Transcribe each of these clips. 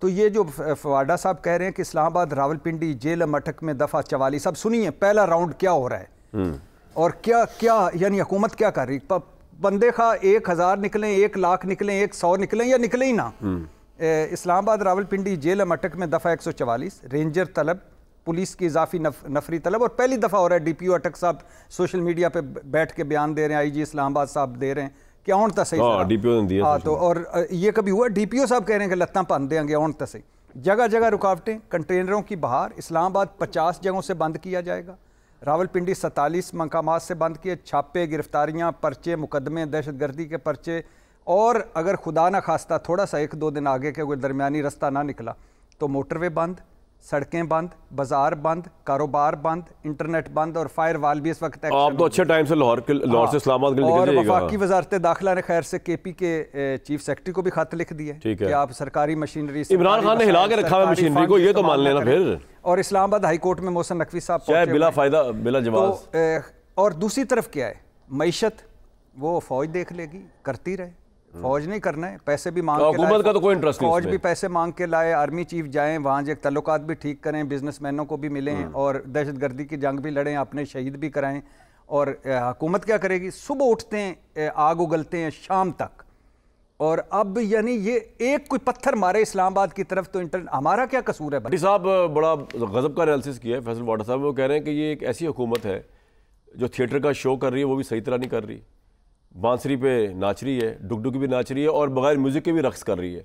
तो ये जो फवाडा साहब कह रहे हैं कि इस्लामाबाद रावलपिंडी जेल मठक में दफ़ा चवालीस अब सुनिए पहला राउंड क्या हो रहा है हम्म। और क्या क्या यानी हुकूमत क्या कर रही बंदे खा एक हज़ार निकलें एक लाख निकलें एक सौ निकलें या निकलें ही ना हम्म। इस्लामाबाद रावलपिंडी जेल मटक में दफ़ा एक सौ चवालीस रेंजर तलब पुलिस की इजाफी नफ, नफरी तलब और पहली दफ़ा हो रहा है डी पी ओ अटक साहब सोशल मीडिया पर बैठ के बयान दे रहे हैं आई जी इस्लामाबाद साहब दे रहे हैं ਕਿ ਆਉਣ ਤਾਂ ਸਹੀ ਹਾਂ ਡੀਪੀਓ ਦਿੰਦੀ ये कभी हुआ डीपीओ साहब कह रहे हैं कि लत्त बन देंगे आउन तो सही जगह जगह रुकावटें कंटेनरों की बाहर इस्लामाबाद पचास जगहों से बंद किया जाएगा रावलपिंडी सैतालीस मकाम से बंद किए छापे गिरफ्तारियां पर्चे मुकदमे दहशतगर्दी के पर्चे और अगर खुदा ना खास्ता थोड़ा सा एक दो दिन आगे के कोई दरमिया रास्ता ना निकला तो मोटरवे बंद सड़कें बंद बाजार बंद कारोबार बंद इंटरनेट बंद और फायर वाल भी इस वक्त आप तो अच्छे टाइम से लाहौर लाहौर से हाँ। इस्लामाबाद और वफाकी वजारत दाखिला ने खैर से के पी के चीफ सेक्रेटरी को भी खत लिख दिया है कि आप सरकारी मशीनरी इमरान खान ने हिला के रखा है मशीनरी को ये तो मान लेना फिर और इस्लामाबाद हाई कोर्ट में मोहसन नकवी साहब बिला फायदा बिला तो, जवाब और दूसरी तरफ क्या है मीशत वो फौज देख लेगी करती रहे हम्म। फौज नहीं करना है पैसे भी मांग हुकूमत तो का तो कोई इंटरेस्ट फौज भी पैसे मांग के लाए आर्मी चीफ जाएं वहाँ जो तल्लुक भी ठीक करें बिजनेसमैनों को भी मिलें हम्म। और दहशतगर्दी की जंग भी लड़ें अपने शहीद भी कराएं और हुकूमत क्या करेगी सुबह उठते हैं आग उगलते हैं शाम तक और अब यानी ये एक कोई पत्थर मारे इस्लामाबाद की तरफ तो इंटर हमारा क्या कसूर है भाई साहब बड़ा गजब का एनालिसिस किया है फैसल वाडा साहब वो कह रहे हैं कि ये एक ऐसी हुकूमत है जो थिएटर का शो कर रही है वो भी सही तरह नहीं कर रही बांसुरी पे नाच रही है डुगडुगी भी नाच रही है और बगैर म्यूज़िक के भी रक्स कर रही है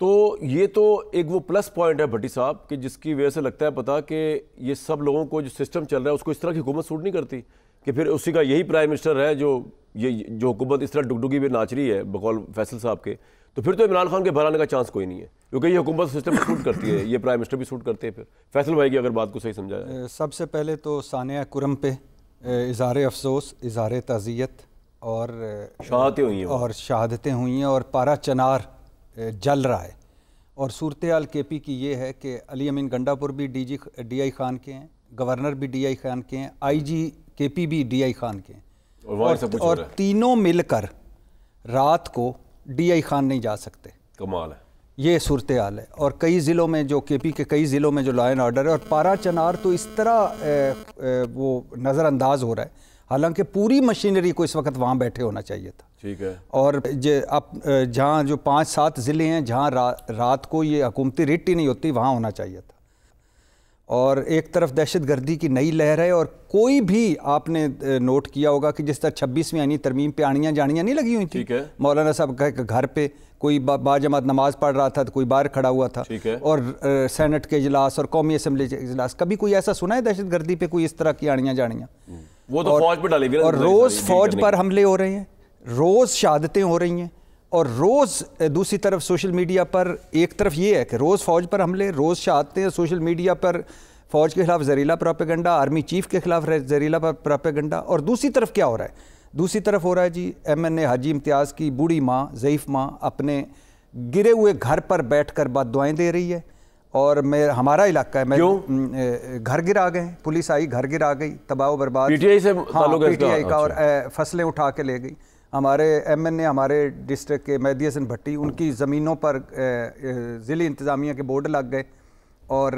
तो ये तो एक वो प्लस पॉइंट है भट्टी साहब कि जिसकी वजह से लगता है पता कि ये सब लोगों को जो सिस्टम चल रहा है उसको इस तरह की हुकूमत सूट नहीं करती कि फिर उसी का यही प्राइम मिनिस्टर है जो ये जो हुकूमत इस तरह डुगडुगी पर नाच रही है बकौल फैसल साहब के तो फिर तो इमरान खान के बाहर आने का चांस कोई नहीं है क्योंकि ये हुकूमत सिस्टम सूट करती है ये प्राइम मिनिस्टर भी सूट करते हैं फिर फैसल भाई की अगर बात को सही समझा सबसे पहले तो सानिया कुरम पे इजहार अफसोस इजहार तज़ियत और शहादतें हुई हैं और शहादतें हुई हैं और पारा चनार जल रहा है और सूरत आल के पी की ये है कि अली अमीन गंडापुर भी D G D I Khan के हैं गवर्नर भी डी आई खान के हैं आई जी के पी भी डी आई खान के हैं और, और, और तीनों मिलकर रात को डी आई खान नहीं जा सकते कमाल है ये सूरत हाल है और कई ज़िलों में जो के पी के कई ज़िलों में जो लॉ एंड ऑर्डर है और पारा चनार तो इस तरह ए, ए, वो नज़रअंदाज हो रहा है हालांकि पूरी मशीनरी को इस वक्त वहाँ बैठे होना चाहिए था ठीक है और जे आप जहाँ जो पाँच सात ज़िले हैं जहाँ रा, रात को ये हकूमती रिट ही नहीं होती वहाँ होना चाहिए था और एक तरफ दहशत गर्दी की नई लहर है और कोई भी आपने नोट किया होगा कि जिस तरह छब्बीसवीं आनी तरमीम पे आनियाँ जानियाँ नहीं लगी हुई थी मौलाना साहब का घर पे कोई बाजमात नमाज पढ़ रहा था तो कोई बाहर खड़ा हुआ था और सेनेट के इजलास और कौमी असम्बली के इजलास कभी कोई ऐसा सुना है दहशत गर्दी पर कोई इस तरह की आनियाँ जानियाँ हम्म। वो तो फौज पर डालेगी और रोज़ फौज पर हमले हो रहे हैं रोज़ शहादतें हो रही हैं और रोज़ दूसरी तरफ सोशल मीडिया पर एक तरफ ये है कि रोज़ फौज पर हमले रोज़ शहादतें सोशल मीडिया पर फ़ौज के खिलाफ जहरीला प्रोपेगंडा आर्मी चीफ के खिलाफ जहरीला प्रोपेगंडा और दूसरी तरफ क्या हो रहा है दूसरी तरफ हो रहा है जी एम एन ए हाजी इम्तियाज़ की बूढ़ी माँ ज़यीफ़ माँ अपने गिरे हुए घर पर बैठ कर बद दुआएँ दे रही है और मैं हमारा इलाका है मैं क्यों? घर गिरा गए पुलिस आई घर गिरा गई तबाह बर्बाद पीटीआई से हाँ, पीटीआई का अच्छा। और फसलें उठा के ले गई हमारे ए हमारे डिस्ट्रिक्ट के मैदिया सिंह भट्टी उनकी ज़मीनों पर ज़िली इंतज़ामिया के बोर्ड लग गए और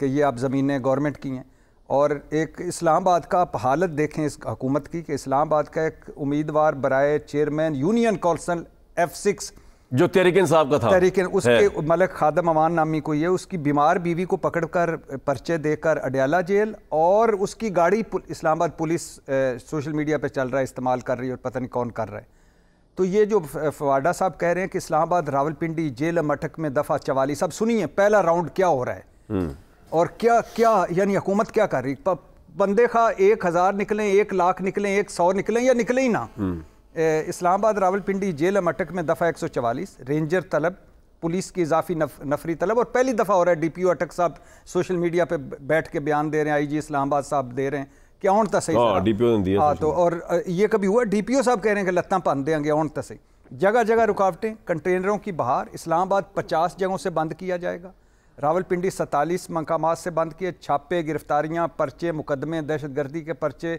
कि ये आप ज़मीनें गवर्नमेंट की हैं और एक इस्लामाबाद का आप हालत देखें इस हुकूमत की कि इस्लामाबाद का एक उम्मीदवार बरए chairman union council F six जो तहरीक इंसाफ का था तहरीक उसके मलिक खादम अमान नामी को ये उसकी बीमार बीवी को पकड़ कर पर्चे देकर अडयाला जेल और उसकी गाड़ी पुल, इस्लामाबाद पुलिस ए, सोशल मीडिया पे चल रहा है इस्तेमाल कर रही है और पता नहीं कौन कर रहा है तो ये जो फवाडा साहब कह रहे हैं कि इस्लामाबाद रावलपिंडी जेल मठक में दफ़ा चवालीस अब सुनिए पहला राउंड क्या हो रहा है हम्म। और क्या क्या यानी हुकूमत क्या कर रही बंदे खा एक हज़ार निकले एक लाख निकले एक सौ निकले या निकले ही ना हम्म। इस्लामाबाद रावलपिंडी जेल मटक में दफ़ा चवालीस रेंजर तलब पुलिस की इजाफी नफ, नफरी तलब और पहली दफ़ा हो रहा है डीपीओ अटक साहब सोशल मीडिया पे बैठ के बयान दे रहे हैं आईजी इस्लामाबाद साहब दे रहे हैं कि औन तो सही हाँ, हाँ तो और ये कभी हुआ डीपीओ साहब कह रहे हैं कि लत्त पान देंगे ऑन तो सही जगह जगह रुकावटें कंटेनरों की बाहर इस्लामाबाद पचास जगहों से बंद किया जाएगा रावलपिंडी सैतालीस मकाम से बंद किए छापे गिरफ्तारियाँ पर्चे मुकदमे दहशतगर्दी के पर्चे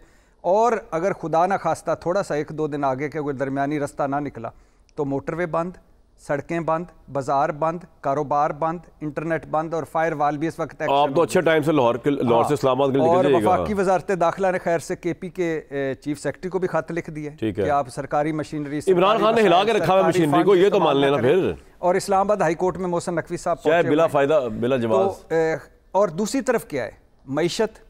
और अगर खुदा ना खास्ता थोड़ा सा एक दो दिन आगे के कोई दरमियानी रास्ता ना निकला तो मोटरवे बंद सड़कें बंद बाजार बंद कारोबार बंद इंटरनेट बंद और फायर वाल भी इस वक्त आप तो अच्छे टाइम से लाहौर लाहौर से हाँ। इस्लामा और वफाकी वजारत दाखिला ने खैर से के पी के चीफ सेक्रेटरी को भी खत लिख दिए कि आप सरकारी मशीनरी इमरान खान ने हिला के रखा है मशीनरी को ये तो मान लेना फिर और इस्लामाबाद हाई कोर्ट में मोहसन नकवी साहब बिला फायदा बिला तो, जवाब और दूसरी तरफ क्या है मीशत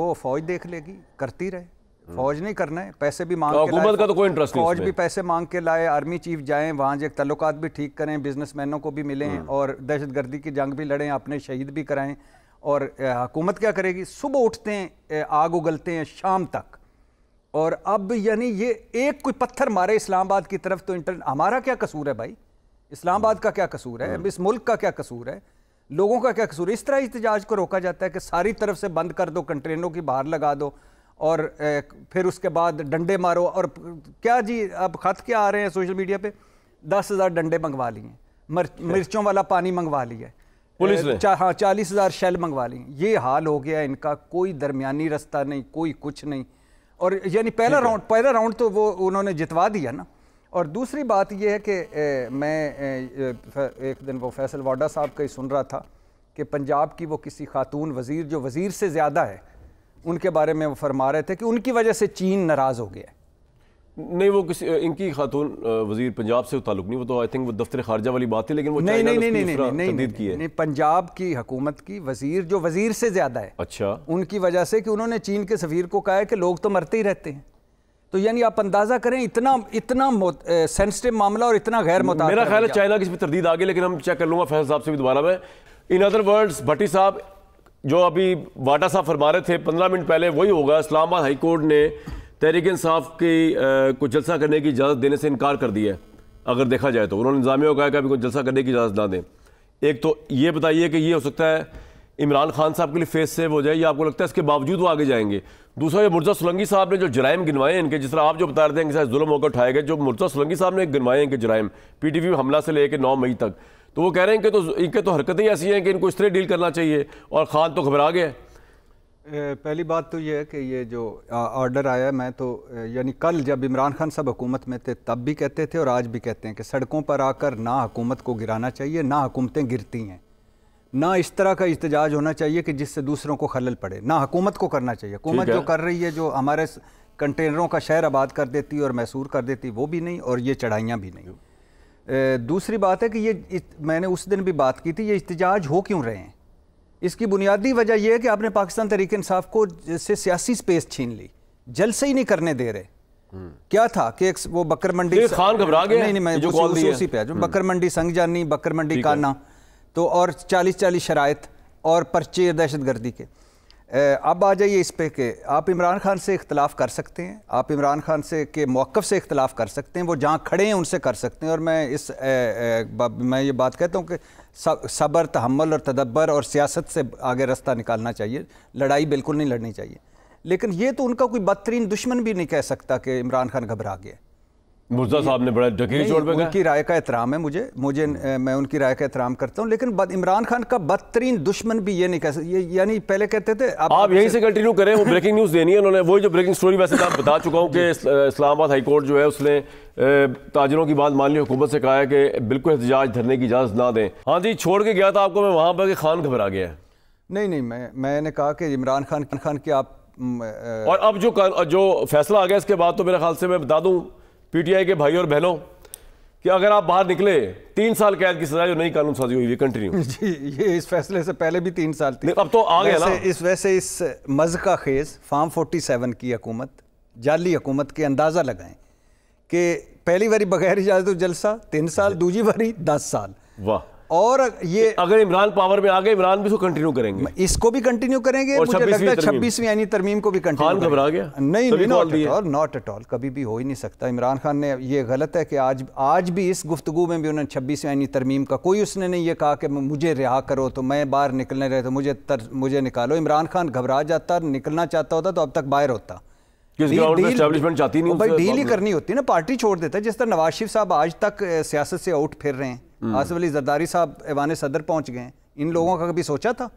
वो फौज देख लेगी करती रहे हम्म। फौज नहीं करना है पैसे भी मांग हुकूमत तो का तो कोई इंटरेस्ट फौज भी पैसे मांग के लाए आर्मी चीफ जाएं वहाँ जो तल्लुक भी ठीक करें बिजनेसमैनों को भी मिलें हम्म। और दहशतगर्दी की जंग भी लड़ें अपने शहीद भी कराएं और हुकूमत क्या करेगी सुबह उठते हैं आग उगलते हैं शाम तक और अब यानी ये एक कोई पत्थर मारे इस्लामाबाद की तरफ तो इंटर हमारा क्या कसूर है भाई इस्लामाबाद हम्म। का क्या कसूर है इस मुल्क का क्या कसूर है लोगों का क्या कसूर इस तरह इहतजाज को रोका जाता है कि सारी तरफ से बंद कर दो कंटेनरों की बाहर लगा दो और फिर उसके बाद डंडे मारो और क्या जी अब ख़त क्या आ रहे हैं सोशल मीडिया पे दस हज़ार डंडे मंगवा लिए मिर्चों वाला पानी मंगवा लिया पुलिस ने चा, हाँ चालीस हज़ार शैल मंगवा लिए ये हाल हो गया इनका कोई दरमियानी रास्ता नहीं कोई कुछ नहीं और यानी पहला राउंड पहला राउंड तो वो उन्होंने जितवा दिया ना और दूसरी बात यह है कि मैं एक दिन वो फैसल वाडा साहब का ही सुन रहा था कि पंजाब की वो किसी खातून वज़ीर जो वज़ीर से ज़्यादा है उनके बारे में वो फरमा रहे थे कि उनकी वजह से चीन नाराज़ हो गया नहीं वो किसी इनकी खातून वजीर पंजाब से ताल्लुक नहीं वो तो आई थिंक वो दफ्तर खारजा वाली बात है लेकिन वो नहीं नहीं नहीं नहीं नहीं नहीं नहीं नहीं पंजाब की हुकूमत की वजीर जो वजीर से ज़्यादा है अच्छा उनकी वजह से कि उन्होंने चीन के सफ़ीर को कहा है कि लोग तो मरते ही रहते हैं तो यानी आप अंदाजा करें इतना इतना सेंसिटिव मामला और इतना गैर मुता मेरा ख्याल है चाइना की तरदीद आ गई लेकिन हम चेक कर लूंगा फैसल साहब से भी दोबारा में इन अदर वर्ड्स भट्टी साहब जो अभी वाटा साहब फरमा रहे थे पंद्रह मिनट पहले वही होगा इस्लामाबाद हाईकोर्ट ने तहरीक इंसाफ की को जलसा करने की इजाज़त देने से इनकार कर दिया है अगर देखा जाए तो उन्होंने इंजामिया कहा कि अभी कोई जलसा करने की इजाज़त ना दें एक तो ये बताइए कि ये हो सकता है इमरान खान साहब के लिए फेस सेव हो जाए या आपको लगता है इसके बावजूद वो आगे जाएंगे दूसरा ये मुर्जा सोलंगी साहब ने जो जराइम गिनवाए इनके जिस तरह आप जो बता रहे थे इनके साथ जुल्म होकर उठाए गए जो मुर्जा सोलंगी साहब ने गिनवाए इनके जराइम पी टी वी हमला से लेकर नौ मई तक तो वो कह रहे हैं कि तो इनके तो हरकतें ऐसी हैं कि इनको इस तरह डील करना चाहिए और खान तो घबरा गए पहली बात तो ये है कि ये जो ऑर्डर आया मैं तो यानी कल जब इमरान खान साहब हुकूमत में थे तब भी कहते थे और आज भी कहते हैं कि सड़कों पर आकर ना हुकूमत को गिराना चाहिए ना हुकूमतें गिरती हैं ना इस तरह का इतजाज होना चाहिए कि जिससे दूसरों को खलल पड़े ना हुकूमत को करना चाहिए हुकूमत जो कर रही है जो हमारे कंटेनरों का शहर आबाद कर देती और मैसूर कर देती वो भी नहीं और ये चढ़ाइयाँ भी नहीं दूसरी बात है कि ये मैंने उस दिन भी बात की थी ये इतजाज हो क्यों रहे हैं इसकी बुनियादी वजह यह है कि आपने पाकिस्तान तरीके इंसाफ को जैसे सियासी स्पेस छीन ली जल से ही नहीं करने दे रहे हम्म। क्या था कि एक वो बकर मंडी खान घबरा गया नहीं नहीं मैं जो उसी, उसी पे जो हम्म। बकर मंडी संग जानी बकर मंडी काना तो और चालीस चालीस शराय और पर्चे दहशत गर्दी के अब आ जाइए इस पर कि आप इमरान खान से इख्तलाफ कर सकते हैं आप इमरान खान से के मौक़ से इख्तलाफ कर सकते हैं वो जहाँ खड़े हैं उनसे कर सकते हैं और मैं इस ए, ए, मैं ये बात कहता हूँ कि सब्र तहमल और तदब्बर और सियासत से आगे रास्ता निकालना चाहिए लड़ाई बिल्कुल नहीं लड़नी चाहिए लेकिन ये तो उनका कोई बदतरीन दुश्मन भी नहीं कह सकता कि इमरान खान घबरा गया मुर्जा साहब ने बड़ा डकी पे उनकी राय का एहतराम है मुझे मुझे मैं उनकी राय का एहतराम करता हूँ लेकिन इमरान खान का बदतरीन दुश्मन भी ये नहीं कह सकते यानी पहले कहते थे आप, आप यहीं से कंटिन्यू करें वो ब्रेकिंग न्यूज़ देनी है उन्होंने वही जो ब्रेकिंग स्टोरी वैसे तो आप बता चुका हूँ कि इस्लामाबाद हाईकोर्ट जो है उसने ताजरों की बात मान ली हुकूमत से कहा है कि बिल्कुल एहतजाज धरने की इजाज़त ना दें हाँ जी छोड़ के गया था आपको मैं वहाँ पर खान घबरा गया नहीं नहीं मैं मैंने कहा कि इमरान खान खान की आप और अब जो जो फैसला आ गया इसके बाद तो मेरे ख्याल से मैं बता दूँ पीटीआई के भाई और बहनों कि अगर आप बाहर निकले तीन साल कैद की सजा जो नई कानून साजी हुई है कंटिन्यू जी ये इस फैसले से पहले भी तीन साल थी अब तो आ गया ना इस वैसे इस मज का खेज फार्म 47 की हकूमत जाली हकूमत के अंदाज़ा लगाएं कि पहली बारी बगैर इजाजत जलसा तीन साल दूसरी बारी दस साल वाह और ये अगर इमरान पावर में आ गए इमरान भी इसको तो कंटिन्यू करेंगे इसको भी कंटिन्यू करेंगे और मुझे लगता है छब्बीसवीं यानी तरमीम को भी कंटिन्यू घबरा गया नहीं not at all not at all कभी भी हो ही नहीं सकता इमरान खान ने ये गलत है कि आज आज भी इस गुफ्तु में भी उन्होंने छब्बीसवीं यानी तरमीम का कोई उसने नहीं ये कहा कि मुझे रिहा करो तो मैं बाहर निकलने रहे तो मुझे तर, मुझे निकालो इमरान खान घबरा जाता निकलना चाहता होता तो अब तक बाहर होता चाहती नहीं भाई डील ही करनी होती है ना पार्टी छोड़ देता है जिस तरह नवाज शरीफ साहब आज तक सियासत से आउट फिर रहे हैं हम्म। आसफ अली जरदारी साहब ऐवान सदर पहुँच गए इन लोगों का कभी सोचा था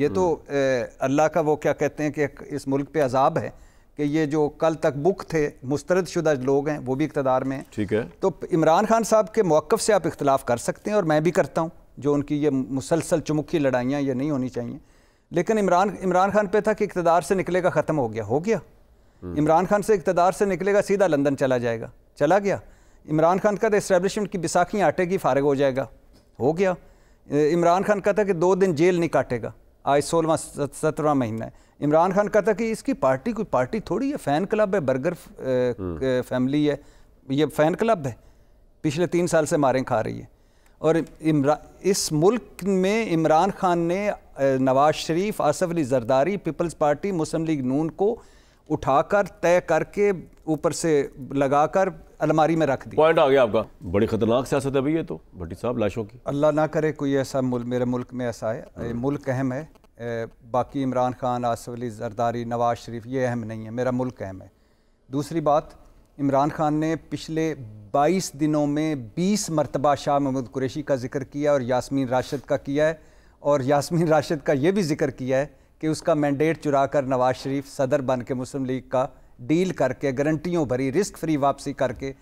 ये तो हम्म। अल्लाह का वो क्या कहते हैं कि इस मुल्क पे अजाब है कि ये जो कल तक बुक थे मुस्तरद शुदा लोग हैं वो भी इकतदार में ठीक है तो इमरान खान साहब के मौक़ से आप इख्तलाफ कर सकते हैं और मैं भी करता हूँ जो उनकी ये मुसलसल चुमुखी लड़ाइयाँ ये नहीं होनी चाहिए लेकिन इमरान इमरान खान पे था कि इकतदार से निकलेगा ख़त्म हो गया हो गया हम्म। इमरान खान से इकतदार से निकलेगा सीधा लंदन चला जाएगा चला गया इमरान खान का था तो इस्टेबलिशमेंट की बिसाखियाँ आटेगी फारग हो जाएगा हो गया इमरान खान का था कि दो दिन जेल नहीं काटेगा आज सोलवा सत्रहवा महीना है इमरान खान का था कि इसकी पार्टी कोई पार्टी थोड़ी है फ़ैन क्लब है बर्गर हम्म। फैमिली है ये फ़ैन क्लब है पिछले तीन साल से मारें खा रही है और इमरा इस मुल्क में इमरान खान ने Nawaz Sharif Asif Ali Zardari Peoples Party Muslim League Noon को उठाकर तय करके ऊपर से लगाकर अलमारी में रख दी पॉइंट आ गया आपका बड़ी खतरनाक सियासत है भैया तो भट्टी साहब लाशों की अल्लाह ना करे कोई ऐसा मुल्क मेरे मुल्क में ऐसा है हाँ। मुल्क अहम है बाकी इमरान खान आसफ अली जरदारी नवाज शरीफ ये अहम नहीं है मेरा मुल्क अहम है दूसरी बात इमरान खान ने पिछले 22 दिनों में 20 मरतबा शाह महमूद कुरैशी का जिक्र किया और यासमीन राशिद का किया है और यासमीन राशिद का ये भी जिक्र किया है कि उसका मैंडेट चुरा कर नवाज शरीफ सदर बन के मुस्लिम लीग का डील करके गारंटियों भरी रिस्क फ्री वापसी करके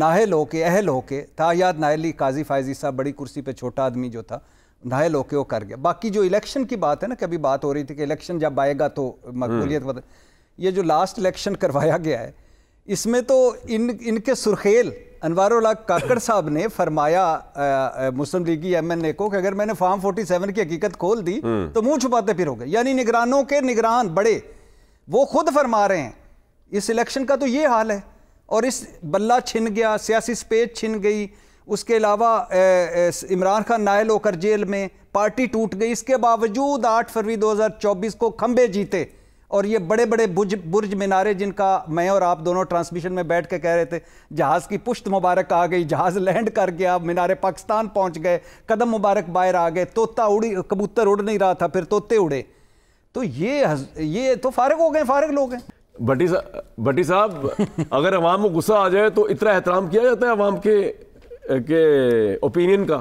नाहल हो के अहल हो के था याद नाहली काजी फायजी साहब बड़ी कुर्सी पे छोटा आदमी जो था नाहल होके वो कर गया बाकी जो इलेक्शन की बात है ना कभी बात हो रही थी कि इलेक्शन जब आएगा तो मकबूलियत हम्म। ये जो लास्ट इलेक्शन करवाया गया है इसमें तो इन इनके सुरखेल अनवर काकड़ साहब ने फरमाया मुस्लिम लीगी एम एन ए को कि अगर मैंने फार्म 47 की हकीकत खोल दी हम्म। तो मुंह छुपाते फिर हो गए यानी निगरानों के निगरान बड़े वो खुद फरमा रहे हैं इस इलेक्शन का तो ये हाल है और इस बल्ला छिन गया सियासी स्पेज छिन गई उसके अलावा इमरान खान नायल होकर जेल में पार्टी टूट गई इसके बावजूद 8 फरवरी 2024 को खंबे जीते और ये बड़े बड़े बुज बुर्ज मीनारे जिनका मैं और आप दोनों ट्रांसमिशन में बैठ के कह रहे थे जहाज़ की पुश्त मुबारक आ गई जहाज़ लैंड कर गया मीनारे पाकिस्तान पहुंच गए कदम मुबारक बाहर आ गए तोता उड़ी कबूतर उड़ नहीं रहा था फिर तोते उड़े तो ये ये तो फारग हो गए फारग लोग हैं भट्टी साहब भट्टी साहब अगर अवाम को गुस्सा आ जाए तो इतना एहतराम किया जाता है अवाम के के ओपिनियन का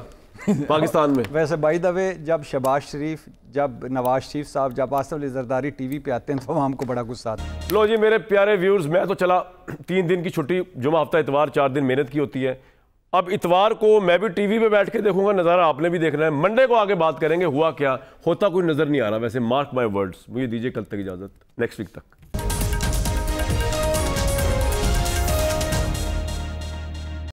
पाकिस्तान में वैसे बाई दवे जब शबाज शरीफ जब नवाज शरीफ साहब जब आसफ अली जरदारी टीवी पे आते हैं तो अवाम को बड़ा गुस्सा आता है लो जी मेरे प्यारे व्यूर्स मैं तो चला तीन दिन की छुट्टी जुमा हफ्ता इतवार चार दिन मेहनत की होती है अब इतवार को मैं भी टीवी पे बैठ के देखूंगा नज़ारा आपने भी देखना है मंडे को आगे बात करेंगे हुआ क्या होता कोई नज़र नहीं आ रहा वैसे मार्क माई वर्ड्स मुझे दीजिए कल तक इजाज़त नेक्स्ट वीक तक